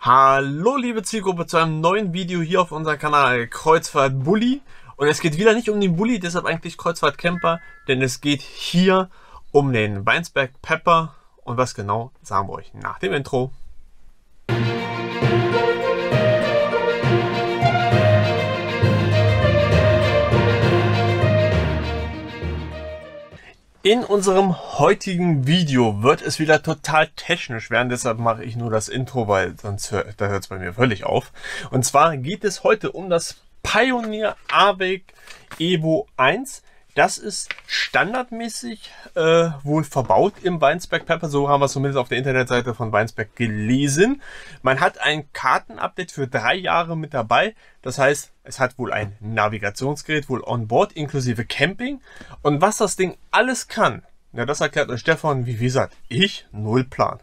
Hallo liebe Zielgruppe zu einem neuen Video hier auf unserem Kanal Kreuzfahrt Bulli und es geht wieder nicht um den Bulli, deshalb eigentlich Kreuzfahrt Camper, denn es geht hier um den Weinsberg Pepper und was genau sagen wir euch nach dem Intro. In unserem heutigen Video wird es wieder total technisch werden, deshalb mache ich nur das Intro, weil sonst hört es bei mir völlig auf. Und zwar geht es heute um das Pioneer AVEC Evo 1. Das ist standardmäßig äh, wohl verbaut im Weinsberg Pepper. So haben wir es zumindest auf der Internetseite von Weinsberg gelesen. Man hat ein Kartenupdate für drei Jahre mit dabei. Das heißt, es hat wohl ein Navigationsgerät, wohl on board, inklusive Camping. Und was das Ding alles kann, ja, das erklärt euch Stefan, wie gesagt, ich null Plan.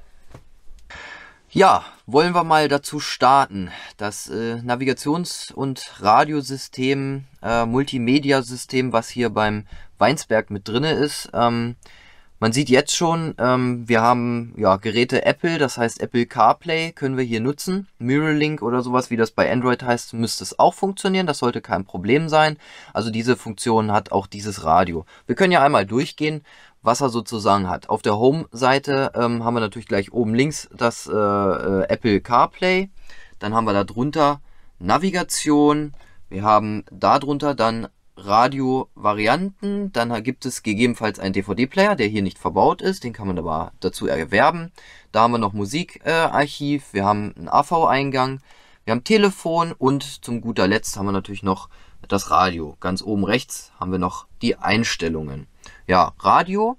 Ja, wollen wir mal dazu starten. Das äh, Navigations- und Radiosystem, äh, Multimedia-System, was hier beim Weinsberg mit drinne ist. Ähm, man sieht jetzt schon, ähm, wir haben ja, Geräte Apple, das heißt Apple CarPlay können wir hier nutzen. Mirrorlink oder sowas, wie das bei Android heißt, müsste es auch funktionieren. Das sollte kein Problem sein. Also diese Funktion hat auch dieses Radio. Wir können ja einmal durchgehen was er sozusagen hat. Auf der Home-Seite ähm, haben wir natürlich gleich oben links das äh, äh Apple CarPlay. Dann haben wir da drunter Navigation. Wir haben darunter dann Radio-Varianten. Dann gibt es gegebenenfalls einen DVD-Player, der hier nicht verbaut ist. Den kann man aber dazu erwerben. Da haben wir noch Musikarchiv. Äh, wir haben einen AV-Eingang. Wir haben Telefon und zum guter Letzt haben wir natürlich noch das Radio. Ganz oben rechts haben wir noch die Einstellungen. Ja, Radio.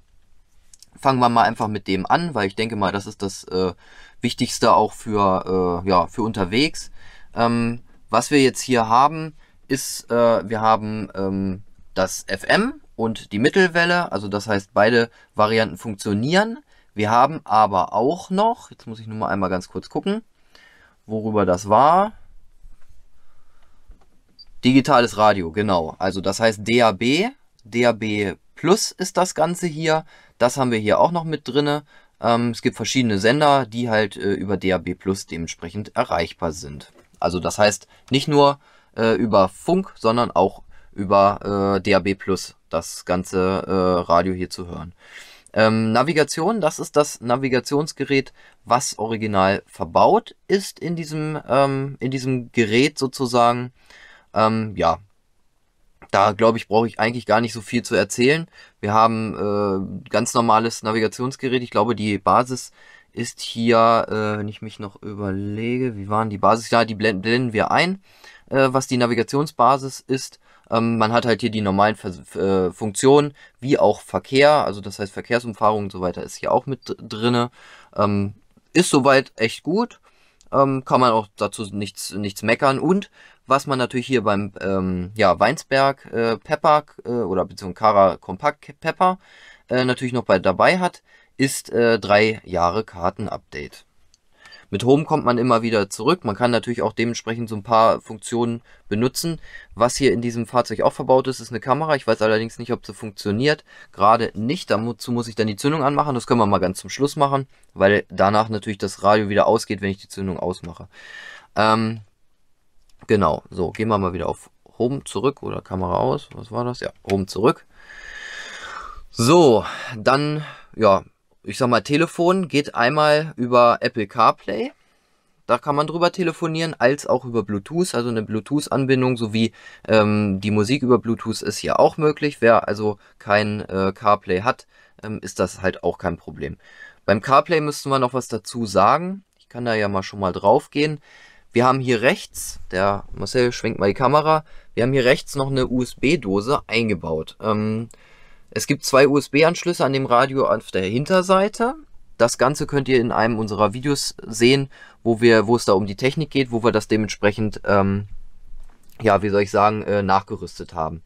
Fangen wir mal einfach mit dem an, weil ich denke mal, das ist das äh, Wichtigste auch für, äh, ja, für unterwegs. Ähm, was wir jetzt hier haben, ist, äh, wir haben ähm, das FM und die Mittelwelle, also das heißt, beide Varianten funktionieren. Wir haben aber auch noch, jetzt muss ich nur mal einmal ganz kurz gucken, worüber das war. Digitales Radio, genau. Also das heißt DAB, DAB Plus ist das Ganze hier. Das haben wir hier auch noch mit drin. Ähm, es gibt verschiedene Sender, die halt äh, über DAB Plus dementsprechend erreichbar sind. Also das heißt nicht nur äh, über Funk, sondern auch über äh, DAB Plus das ganze äh, Radio hier zu hören. Ähm, Navigation, das ist das Navigationsgerät, was original verbaut ist in diesem, ähm, in diesem Gerät sozusagen. Ähm, ja, da glaube ich, brauche ich eigentlich gar nicht so viel zu erzählen. Wir haben äh, ganz normales Navigationsgerät. Ich glaube, die Basis ist hier, äh, wenn ich mich noch überlege, wie waren die Basis? Ja, die blenden wir ein, äh, was die Navigationsbasis ist. Ähm, man hat halt hier die normalen Vers äh, Funktionen, wie auch Verkehr, also das heißt Verkehrsumfahrung und so weiter ist hier auch mit drin. Ähm, ist soweit echt gut. Ähm, kann man auch dazu nichts, nichts meckern. Und was man natürlich hier beim ähm, ja, Weinsberg äh, Pepper äh, oder beziehungsweise Cara Compact Pepper äh, natürlich noch bei dabei hat, ist äh, drei Jahre Kartenupdate. Mit Home kommt man immer wieder zurück. Man kann natürlich auch dementsprechend so ein paar Funktionen benutzen. Was hier in diesem Fahrzeug auch verbaut ist, ist eine Kamera. Ich weiß allerdings nicht, ob sie funktioniert. Gerade nicht. Dazu muss ich dann die Zündung anmachen. Das können wir mal ganz zum Schluss machen, weil danach natürlich das Radio wieder ausgeht, wenn ich die Zündung ausmache. Ähm, Genau, so, gehen wir mal wieder auf Home zurück oder Kamera aus. Was war das? Ja, Home zurück. So, dann, ja, ich sag mal, Telefon geht einmal über Apple CarPlay. Da kann man drüber telefonieren, als auch über Bluetooth, also eine Bluetooth-Anbindung, sowie ähm, die Musik über Bluetooth ist hier auch möglich. Wer also kein äh, CarPlay hat, ähm, ist das halt auch kein Problem. Beim CarPlay müssten wir noch was dazu sagen. Ich kann da ja mal schon mal drauf gehen. Wir haben hier rechts, der Marcel schwenkt mal die Kamera, wir haben hier rechts noch eine USB-Dose eingebaut. Ähm, es gibt zwei USB-Anschlüsse an dem Radio auf der Hinterseite. Das Ganze könnt ihr in einem unserer Videos sehen, wo wir, wo es da um die Technik geht, wo wir das dementsprechend, ähm, ja, wie soll ich sagen, äh, nachgerüstet haben.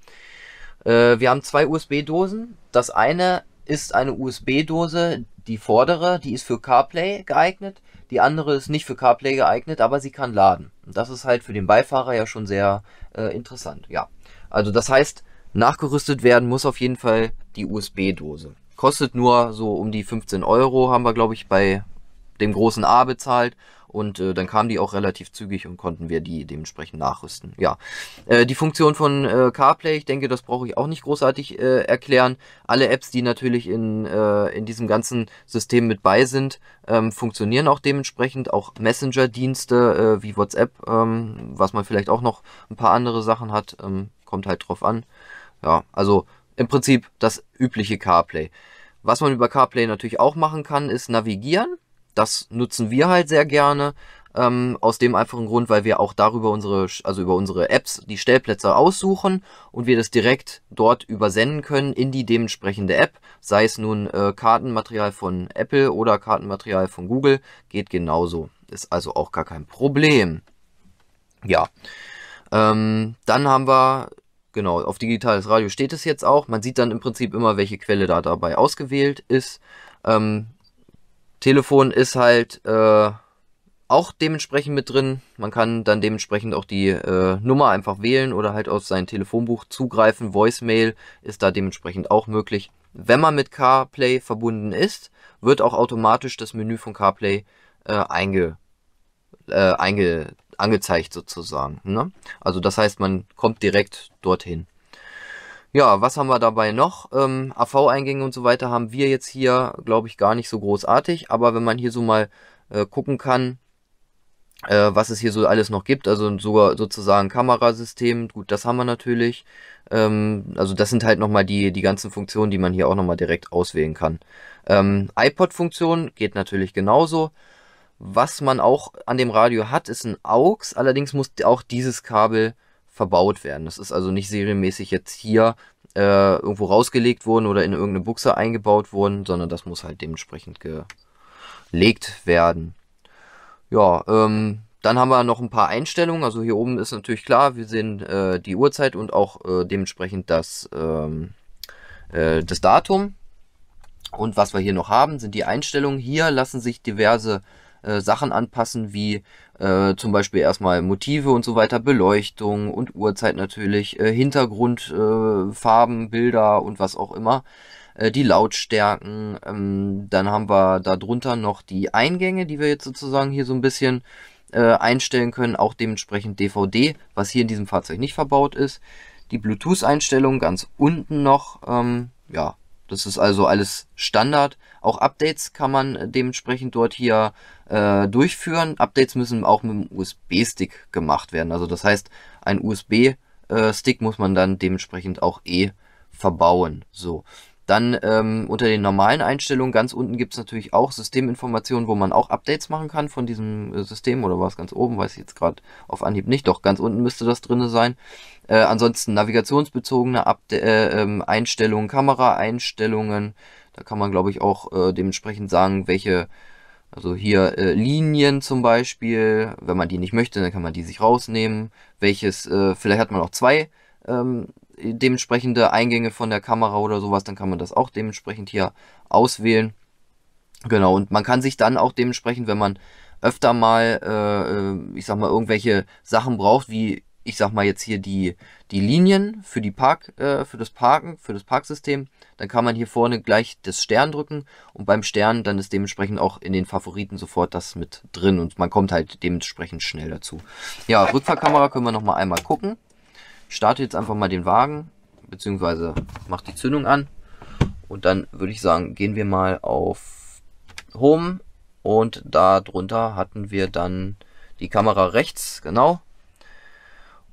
Äh, wir haben zwei USB-Dosen. Das eine ist eine USB-Dose, die vordere, die ist für CarPlay geeignet. Die andere ist nicht für CarPlay geeignet, aber sie kann laden. Und das ist halt für den Beifahrer ja schon sehr äh, interessant. Ja, also das heißt, nachgerüstet werden muss auf jeden Fall die USB-Dose. Kostet nur so um die 15 Euro, haben wir glaube ich bei dem großen A bezahlt und äh, dann kamen die auch relativ zügig und konnten wir die dementsprechend nachrüsten. Ja, äh, die Funktion von äh, CarPlay, ich denke, das brauche ich auch nicht großartig äh, erklären. Alle Apps, die natürlich in, äh, in diesem ganzen System mit bei sind, ähm, funktionieren auch dementsprechend. Auch Messenger-Dienste äh, wie WhatsApp, ähm, was man vielleicht auch noch ein paar andere Sachen hat, ähm, kommt halt drauf an. Ja, also im Prinzip das übliche CarPlay. Was man über CarPlay natürlich auch machen kann, ist navigieren das nutzen wir halt sehr gerne. Ähm, aus dem einfachen Grund, weil wir auch darüber unsere, also über unsere Apps die Stellplätze aussuchen und wir das direkt dort übersenden können in die dementsprechende App, sei es nun äh, Kartenmaterial von Apple oder Kartenmaterial von Google, geht genauso. Ist also auch gar kein Problem. Ja. Ähm, dann haben wir, genau, auf digitales Radio steht es jetzt auch. Man sieht dann im Prinzip immer, welche Quelle da dabei ausgewählt ist. Ähm, Telefon ist halt äh, auch dementsprechend mit drin. Man kann dann dementsprechend auch die äh, Nummer einfach wählen oder halt aus seinem Telefonbuch zugreifen. Voicemail ist da dementsprechend auch möglich. Wenn man mit CarPlay verbunden ist, wird auch automatisch das Menü von CarPlay äh, einge, äh, einge, angezeigt sozusagen. Ne? Also das heißt, man kommt direkt dorthin. Ja, was haben wir dabei noch? Ähm, AV-Eingänge und so weiter haben wir jetzt hier, glaube ich, gar nicht so großartig. Aber wenn man hier so mal äh, gucken kann, äh, was es hier so alles noch gibt, also sogar sozusagen Kamerasystem, gut, das haben wir natürlich. Ähm, also das sind halt nochmal die, die ganzen Funktionen, die man hier auch nochmal direkt auswählen kann. Ähm, iPod-Funktion geht natürlich genauso. Was man auch an dem Radio hat, ist ein AUX. Allerdings muss auch dieses Kabel verbaut werden. Das ist also nicht serienmäßig jetzt hier äh, irgendwo rausgelegt worden oder in irgendeine Buchse eingebaut worden, sondern das muss halt dementsprechend gelegt werden. Ja, ähm, dann haben wir noch ein paar Einstellungen. Also hier oben ist natürlich klar, wir sehen äh, die Uhrzeit und auch äh, dementsprechend das, ähm, äh, das Datum. Und was wir hier noch haben, sind die Einstellungen. Hier lassen sich diverse äh, Sachen anpassen, wie äh, zum Beispiel erstmal Motive und so weiter, Beleuchtung und Uhrzeit natürlich, äh, Hintergrundfarben, äh, Bilder und was auch immer, äh, die Lautstärken. Ähm, dann haben wir darunter noch die Eingänge, die wir jetzt sozusagen hier so ein bisschen einstellen können, auch dementsprechend DVD, was hier in diesem Fahrzeug nicht verbaut ist. Die Bluetooth-Einstellung ganz unten noch, ähm, ja, das ist also alles Standard. Auch Updates kann man dementsprechend dort hier äh, durchführen. Updates müssen auch mit einem USB-Stick gemacht werden. Also das heißt, ein USB-Stick äh, muss man dann dementsprechend auch eh verbauen. So. Dann ähm, unter den normalen Einstellungen ganz unten gibt es natürlich auch Systeminformationen, wo man auch Updates machen kann von diesem äh, System oder war es ganz oben, weiß ich jetzt gerade auf Anhieb nicht, doch ganz unten müsste das drin sein. Äh, ansonsten navigationsbezogene Upda äh, ähm, Einstellungen, Kameraeinstellungen, da kann man glaube ich auch äh, dementsprechend sagen, welche also hier äh, Linien zum Beispiel, wenn man die nicht möchte, dann kann man die sich rausnehmen. Welches, äh, vielleicht hat man auch zwei ähm, dementsprechende Eingänge von der Kamera oder sowas, dann kann man das auch dementsprechend hier auswählen. Genau, und man kann sich dann auch dementsprechend, wenn man öfter mal, äh, äh, ich sag mal, irgendwelche Sachen braucht, wie ich sag mal jetzt hier die, die Linien für die Park, äh, für das Parken, für das Parksystem, dann kann man hier vorne gleich das Stern drücken und beim Stern dann ist dementsprechend auch in den Favoriten sofort das mit drin und man kommt halt dementsprechend schnell dazu. Ja, Rückfahrkamera können wir nochmal einmal gucken starte jetzt einfach mal den Wagen, beziehungsweise mache die Zündung an. Und dann würde ich sagen, gehen wir mal auf Home und darunter hatten wir dann die Kamera rechts, genau.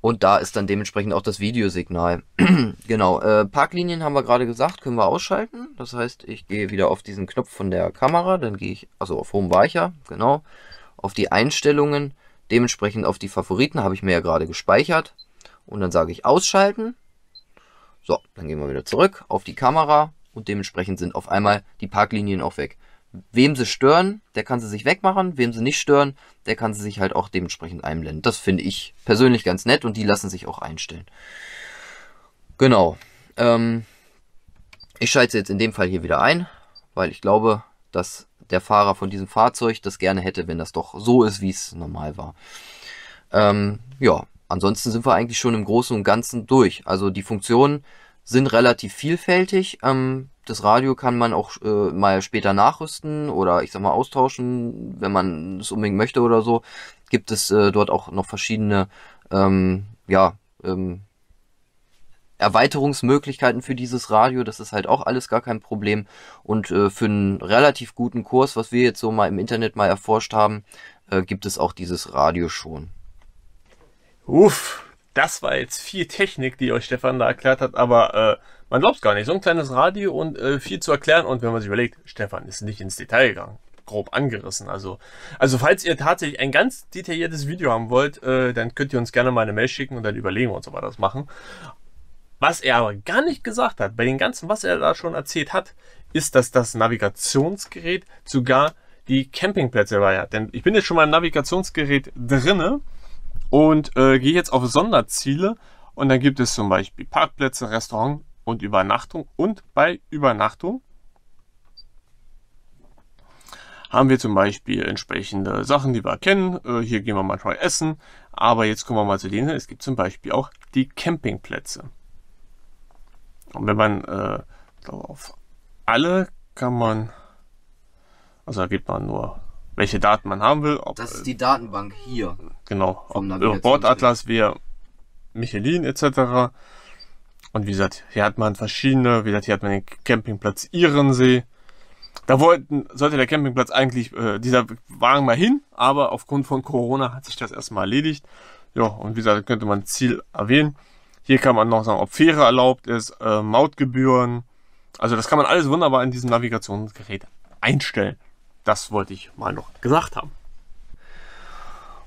Und da ist dann dementsprechend auch das Videosignal. genau, äh, Parklinien haben wir gerade gesagt, können wir ausschalten. Das heißt, ich gehe wieder auf diesen Knopf von der Kamera, dann gehe ich, also auf Home war ich ja, genau, auf die Einstellungen, dementsprechend auf die Favoriten, habe ich mir ja gerade gespeichert und dann sage ich ausschalten. So, dann gehen wir wieder zurück auf die Kamera und dementsprechend sind auf einmal die Parklinien auch weg. Wem sie stören, der kann sie sich wegmachen. Wem sie nicht stören, der kann sie sich halt auch dementsprechend einblenden. Das finde ich persönlich ganz nett und die lassen sich auch einstellen. Genau. Ähm, ich schalte sie jetzt in dem Fall hier wieder ein, weil ich glaube, dass der Fahrer von diesem Fahrzeug das gerne hätte, wenn das doch so ist, wie es normal war. Ähm, ja, ansonsten sind wir eigentlich schon im Großen und Ganzen durch. Also die Funktionen sind relativ vielfältig. Ähm, das Radio kann man auch äh, mal später nachrüsten oder ich sag mal austauschen, wenn man es unbedingt möchte oder so. Gibt es äh, dort auch noch verschiedene ähm, ja, ähm, Erweiterungsmöglichkeiten für dieses Radio. Das ist halt auch alles gar kein Problem. Und äh, für einen relativ guten Kurs, was wir jetzt so mal im Internet mal erforscht haben, äh, gibt es auch dieses Radio schon. Uff, das war jetzt viel Technik, die euch Stefan da erklärt hat, aber äh, man glaubt gar nicht. So ein kleines Radio und äh, viel zu erklären. Und wenn man sich überlegt, Stefan ist nicht ins Detail gegangen grob angerissen. Also, also falls ihr tatsächlich ein ganz detailliertes Video haben wollt, äh, dann könnt ihr uns gerne mal eine Mail schicken und dann überlegen wir uns, ob wir das machen. Was er aber gar nicht gesagt hat, bei dem ganzen, was er da schon erzählt hat, ist, dass das Navigationsgerät sogar die Campingplätze war ja. Denn ich bin jetzt schon mal im Navigationsgerät drinne und äh, gehe jetzt auf Sonderziele und dann gibt es zum Beispiel Parkplätze, Restaurant und Übernachtung und bei Übernachtung haben wir zum Beispiel entsprechende Sachen, die wir kennen. Äh, hier gehen wir manchmal essen, aber jetzt kommen wir mal zu denen. Es gibt zum Beispiel auch die Campingplätze. Und wenn man äh, auf alle kann man, also da geht man nur welche Daten man haben will. Ob, das ist äh, die Datenbank hier. Genau, ob Bordatlas wir Michelin etc. Und wie gesagt, hier hat man verschiedene, wie gesagt, hier hat man den Campingplatz Ihrensee. Da wollten, sollte der Campingplatz eigentlich, äh, dieser Wagen mal hin, aber aufgrund von Corona hat sich das erstmal erledigt. Ja, und wie gesagt, könnte man Ziel erwähnen. Hier kann man noch sagen, ob Fähre erlaubt ist, äh, Mautgebühren. Also das kann man alles wunderbar in diesem Navigationsgerät einstellen. Das wollte ich mal noch gesagt haben.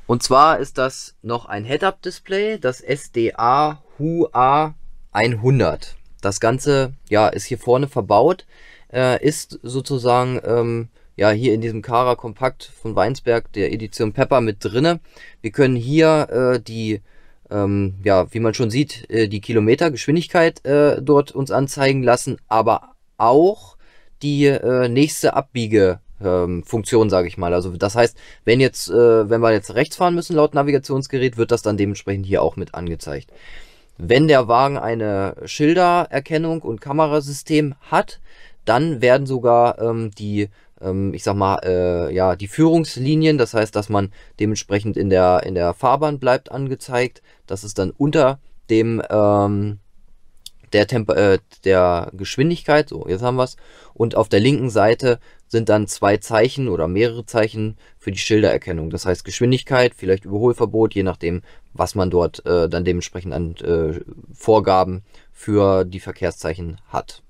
Und zwar ist das noch ein Head-Up-Display, das SDA HUA 100. Das Ganze, ja, ist hier vorne verbaut, äh, ist sozusagen, ähm, ja, hier in diesem Kara Kompakt von Weinsberg, der Edition Pepper mit drinne. Wir können hier äh, die, ähm, ja, wie man schon sieht, äh, die Kilometergeschwindigkeit äh, dort uns anzeigen lassen, aber auch die äh, nächste Abbiege ähm, Funktion, sage ich mal. Also das heißt, wenn jetzt, äh, wenn wir jetzt rechts fahren müssen laut Navigationsgerät, wird das dann dementsprechend hier auch mit angezeigt. Wenn der Wagen eine Schildererkennung und Kamerasystem hat, dann werden sogar ähm, die ähm, ich sag mal, äh, ja, die Führungslinien, das heißt, dass man dementsprechend in der, in der Fahrbahn bleibt angezeigt. Das ist dann unter dem, ähm, der, Tempo, äh, der Geschwindigkeit, so jetzt haben wir es, und auf der linken Seite sind dann zwei Zeichen oder mehrere Zeichen für die Schildererkennung. Das heißt Geschwindigkeit, vielleicht Überholverbot, je nachdem, was man dort äh, dann dementsprechend an äh, Vorgaben für die Verkehrszeichen hat.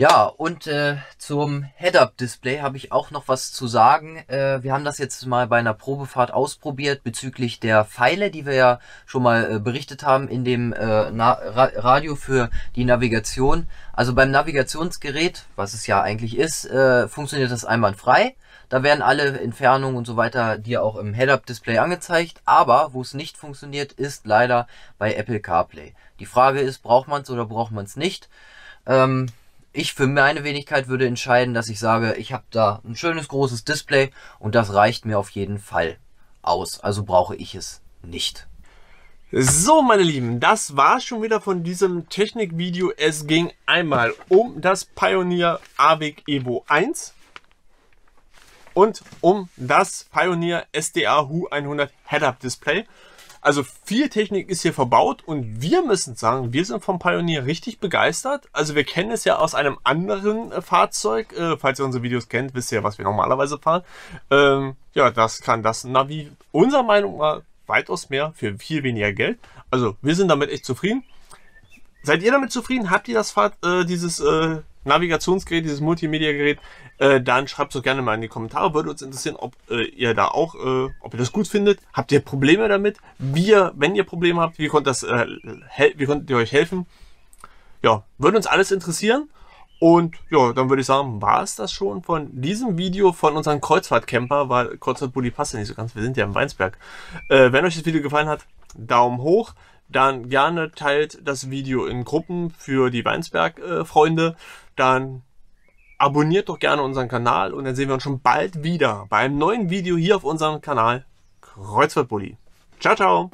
Ja, und äh, zum Head-Up-Display habe ich auch noch was zu sagen. Äh, wir haben das jetzt mal bei einer Probefahrt ausprobiert bezüglich der Pfeile, die wir ja schon mal äh, berichtet haben in dem äh, Ra Radio für die Navigation. Also beim Navigationsgerät, was es ja eigentlich ist, äh, funktioniert das einwandfrei. Da werden alle Entfernungen und so weiter dir auch im Head-Up-Display angezeigt. Aber wo es nicht funktioniert, ist leider bei Apple CarPlay. Die Frage ist, braucht man es oder braucht man es nicht? Ähm, ich für meine Wenigkeit würde entscheiden, dass ich sage, ich habe da ein schönes großes Display und das reicht mir auf jeden Fall aus. Also brauche ich es nicht. So, meine Lieben, das war schon wieder von diesem Technikvideo. Es ging einmal um das Pioneer AWIC Evo 1 und um das Pioneer SDA HU 100 Head-Up Display. Also viel Technik ist hier verbaut und wir müssen sagen, wir sind vom Pioneer richtig begeistert. Also wir kennen es ja aus einem anderen äh, Fahrzeug. Äh, falls ihr unsere Videos kennt, wisst ihr, was wir normalerweise fahren. Ähm, ja, das kann das Navi unserer Meinung nach weitaus mehr für viel weniger Geld. Also wir sind damit echt zufrieden. Seid ihr damit zufrieden? Habt ihr das Fahrt, äh, dieses äh, Navigationsgerät, dieses Multimedia-Gerät? Äh, dann schreibt es doch gerne mal in die Kommentare. Würde uns interessieren, ob äh, ihr da auch, äh, ob ihr das gut findet. Habt ihr Probleme damit? Wir, wenn ihr Probleme habt, wie konntet, das, äh, wie konntet ihr euch helfen? Ja, würde uns alles interessieren. Und ja, dann würde ich sagen, war es das schon von diesem Video von unserem Kreuzfahrtcamper, weil Kreuzfahrtbully passt ja nicht so ganz, wir sind ja im Weinsberg. Äh, wenn euch das Video gefallen hat, Daumen hoch. Dann gerne teilt das Video in Gruppen für die Weinsberg-Freunde. Dann abonniert doch gerne unseren Kanal und dann sehen wir uns schon bald wieder bei einem neuen Video hier auf unserem Kanal Kreuzwortbully. Ciao, ciao!